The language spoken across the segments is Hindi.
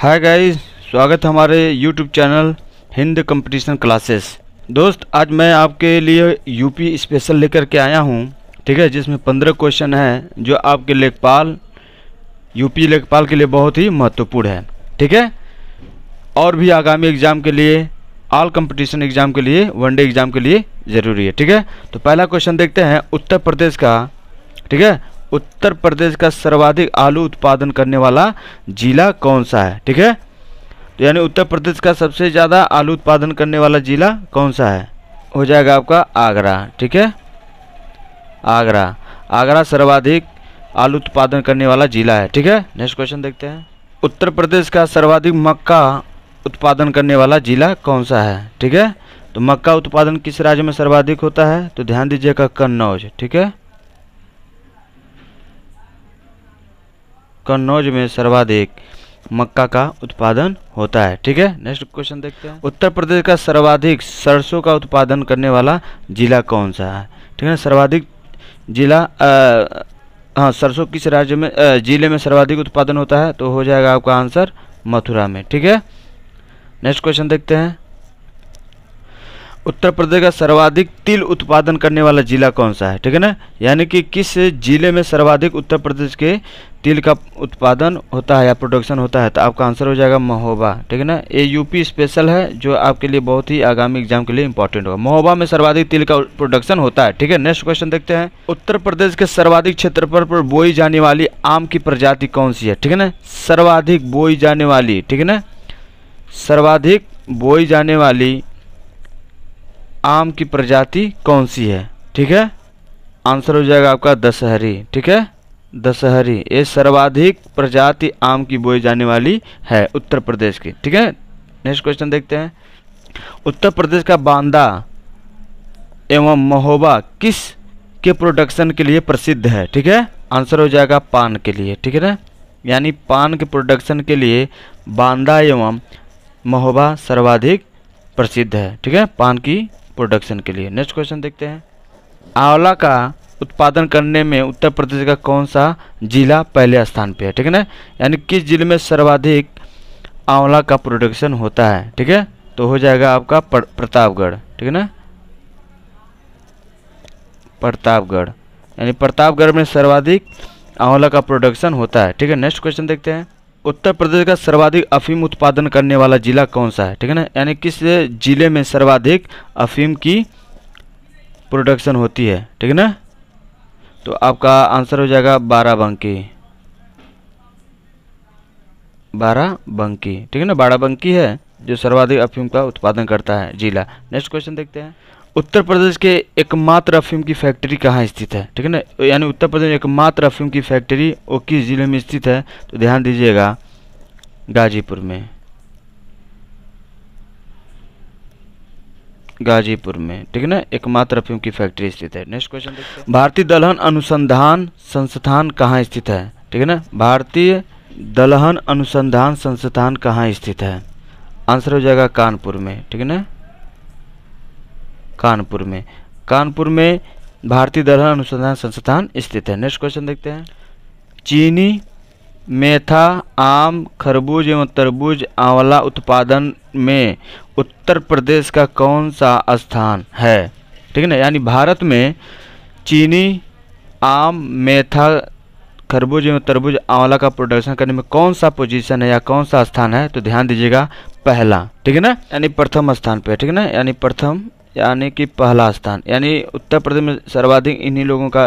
हाय गाइस स्वागत हमारे YouTube channel Hind competition classes दोस्त आज मैं आपके लिए यूपी स्पेशल लेकर के आया हूँ ठीक है जिसमें पंद्रह क्वेश्चन हैं जो आपके लेखपाल यूपी लेखपाल के लिए बहुत ही महत्वपूर्ण है ठीक है और भी आगामी एग्ज़ाम के लिए ऑल कंपटीशन एग्ज़ाम के लिए वनडे एग्ज़ाम के लिए ज़रूरी है ठीक है तो पहला क्वेश्चन देखते हैं उत्तर प्रदेश का ठीक है उत्तर प्रदेश का सर्वाधिक आलू उत्पादन करने वाला जिला कौन सा है ठीक है तो यानी उत्तर प्रदेश का सबसे ज़्यादा आलू उत्पादन करने वाला जिला कौन सा है हो जाएगा आपका आगरा ठीक है आगरा आगरा सर्वाधिक आलू उत्पादन करने वाला जिला है ठीक है नेक्स्ट क्वेश्चन देखते हैं उत्तर प्रदेश का सर्वाधिक मक्का उत्पादन करने वाला जिला कौन सा है ठीक है तो मक्का उत्पादन किस राज्य में सर्वाधिक होता है तो ध्यान दीजिएगा कन्नौज ठीक है कन्नौज में सर्वाधिक मक्का का उत्पादन होता है ठीक है नेक्स्ट क्वेश्चन देखते हैं उत्तर प्रदेश का सर्वाधिक सरसों का उत्पादन करने वाला जिला कौन सा है ठीक है सर्वाधिक जिला हाँ सरसों किस राज्य में जिले में सर्वाधिक उत्पादन होता है तो हो जाएगा आपका आंसर मथुरा में ठीक है नेक्स्ट क्वेश्चन देखते हैं उत्तर प्रदेश का सर्वाधिक तिल उत्पादन करने वाला जिला कौन सा है ठीक है ना यानी कि किस जिले में सर्वाधिक उत्तर प्रदेश के तिल का उत्पादन होता है या प्रोडक्शन होता है तो आपका आंसर हो जाएगा महोबा ठीक है ना ये यूपी स्पेशल है जो आपके लिए बहुत ही आगामी एग्जाम के लिए इंपॉर्टेंट होगा महोबा में सर्वाधिक तिल का प्रोडक्शन होता है ठीक है नेक्स्ट क्वेश्चन देखते हैं उत्तर प्रदेश के सर्वाधिक क्षेत्र पर बोई जाने वाली आम की प्रजाति कौन सी है ठीक है ना सर्वाधिक बोई जाने वाली ठीक है न सर्वाधिक बोई जाने वाली आम की प्रजाति कौन सी है ठीक है आंसर हो जाएगा आपका दशहरी ठीक है दशहरी ये सर्वाधिक प्रजाति आम की बोई जाने वाली है उत्तर प्रदेश की ठीक है नेक्स्ट क्वेश्चन देखते हैं उत्तर प्रदेश का बांदा एवं महोबा किस के प्रोडक्शन के लिए प्रसिद्ध है ठीक है आंसर हो जाएगा पान के लिए ठीक है ना यानी पान के प्रोडक्शन के लिए बांदा एवं महोबा सर्वाधिक प्रसिद्ध है ठीक है पान की प्रोडक्शन के लिए नेक्स्ट क्वेश्चन देखते हैं आंवला का उत्पादन करने में उत्तर प्रदेश का कौन सा जिला पहले स्थान पे है ठीक है ना यानी किस जिले में सर्वाधिक आंवला का प्रोडक्शन होता है ठीक है तो हो जाएगा आपका प्रतापगढ़ ठीक है ना प्रतापगढ़ यानी प्रतापगढ़ में सर्वाधिक आंवला का प्रोडक्शन होता है ठीक है नेक्स्ट क्वेश्चन देखते हैं उत्तर प्रदेश का सर्वाधिक अफीम उत्पादन करने वाला जिला कौन सा है ठीक है ना यानी किस जिले में सर्वाधिक अफीम की प्रोडक्शन होती है ठीक है ना तो आपका आंसर हो जाएगा बाराबंकी बाराबंकी ठीक है ना बाराबंकी है जो सर्वाधिक अफीम का उत्पादन करता है जिला नेक्स्ट क्वेश्चन देखते हैं उत्तर प्रदेश के एकमात्र अफीम की फैक्ट्री कहाँ स्थित है ठीक है ना यानी उत्तर प्रदेश एकमात्र अफीम की फैक्ट्री वो किस जिले में स्थित है तो ध्यान दीजिएगा गाजीपुर में गाजीपुर में ठीक है ना एकमात्र अफीम की फैक्ट्री स्थित है नेक्स्ट क्वेश्चन भारतीय दलहन अनुसंधान संस्थान कहाँ स्थित है ठीक है ना भारतीय दलहन अनुसंधान संस्थान कहाँ स्थित है आंसर हो जाएगा कानपुर में ठीक है ना कानपुर में कानपुर में भारतीय दलहन अनुसंधान संस्थान स्थित है नेक्स्ट क्वेश्चन देखते हैं चीनी मेथा आम खरबूज एवं तरबूज आंवला उत्पादन में उत्तर प्रदेश का कौन सा स्थान है ठीक है ना यानी भारत में चीनी आम मेथा खरबूज एवं तरबूज आंवला का प्रोडक्शन करने में कौन सा पोजीशन है या कौन सा स्थान है तो ध्यान दीजिएगा पहला ठीक है ना यानी प्रथम स्थान पे ठीक है ना यानी प्रथम यानी कि पहला स्थान यानी उत्तर प्रदेश में सर्वाधिक इन्हीं लोगों का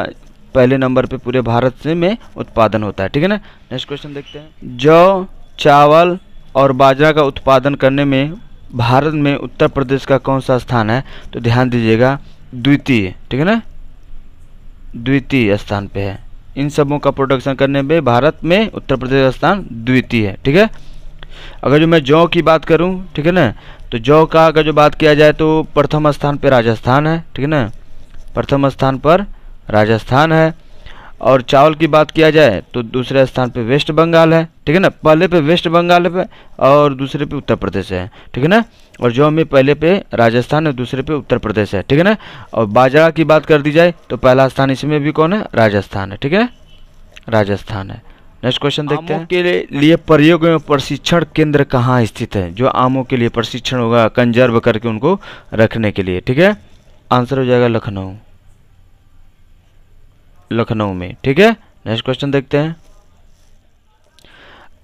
पहले नंबर पे पूरे भारत से में उत्पादन होता है ठीक है ना नेक्स्ट क्वेश्चन देखते हैं जौ चावल और बाजरा का उत्पादन करने में भारत में उत्तर प्रदेश का कौन सा स्थान है तो ध्यान दीजिएगा द्वितीय ठीक है ना द्वितीय स्थान पर है इन सबों का प्रोडक्शन करने में भारत में उत्तर प्रदेश स्थान द्वितीय है ठीक है अगर जो मैं जौ की बात करूं ठीक है ना तो जौ का अगर जो बात किया जाए तो प्रथम स्थान पर राजस्थान है ठीक है ना प्रथम स्थान पर राजस्थान है और चावल की बात किया जाए तो दूसरे स्थान पे वेस्ट बंगाल है ठीक है ना पहले पे वेस्ट बंगाल पे और दूसरे पे उत्तर प्रदेश है ठीक है ना और जो हमें पहले पे राजस्थान है दूसरे पे उत्तर प्रदेश है ठीक है ना और बाजरा की बात कर दी जाए तो पहला स्थान इसमें भी कौन है राजस्थान है ठीक है राजस्थान है नेक्स्ट क्वेश्चन देखते हैं के लिए प्रयोग एवं प्रशिक्षण केंद्र कहाँ स्थित है जो आमों के लिए प्रशिक्षण होगा कंजर्व करके उनको रखने के लिए ठीक है आंसर हो जाएगा लखनऊ लखनऊ में ठीक है नेक्स्ट क्वेश्चन देखते हैं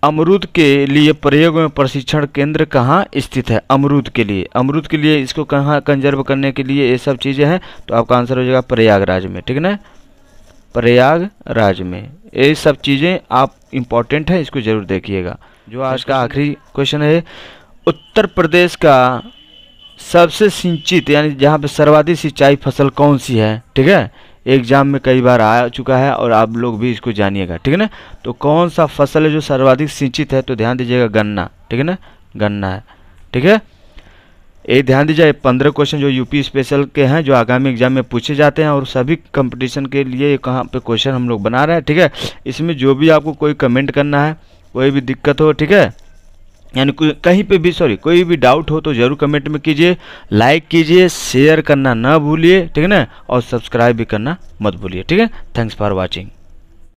अमरूद के लिए प्रयोग में प्रशिक्षण केंद्र कहाँ स्थित है अमरूद के लिए अमरूद के लिए इसको कहाँ कंजर्व करने के लिए ये सब चीज़ें हैं तो आपका आंसर हो जाएगा प्रयागराज में ठीक न प्रयागराज में ये सब चीज़ें आप इम्पॉर्टेंट हैं इसको ज़रूर देखिएगा जो आज का आखिरी क्वेश्चन है उत्तर प्रदेश का सबसे सिंचित यानी जहाँ पर सर्वाधिक सिंचाई फसल कौन सी है ठीक है एग्जाम में कई बार आ चुका है और आप लोग भी इसको जानिएगा ठीक है ना तो कौन सा फसल है जो सर्वाधिक सिंचित है तो ध्यान दीजिएगा गन्ना ठीक है ना गन्ना है ठीक है ये ध्यान दीजिए पंद्रह क्वेश्चन जो यूपी स्पेशल के हैं जो आगामी एग्जाम में पूछे जाते हैं और सभी कंपटीशन के लिए कहाँ पे क्वेश्चन हम लोग बना रहे हैं ठीक है इसमें जो भी आपको कोई कमेंट करना है कोई भी दिक्कत हो ठीक है यानी कहीं पे भी सॉरी कोई भी डाउट हो तो ज़रूर कमेंट में कीजिए लाइक कीजिए शेयर करना ना भूलिए ठीक है ना और सब्सक्राइब भी करना मत भूलिए ठीक है थैंक्स फॉर वॉचिंग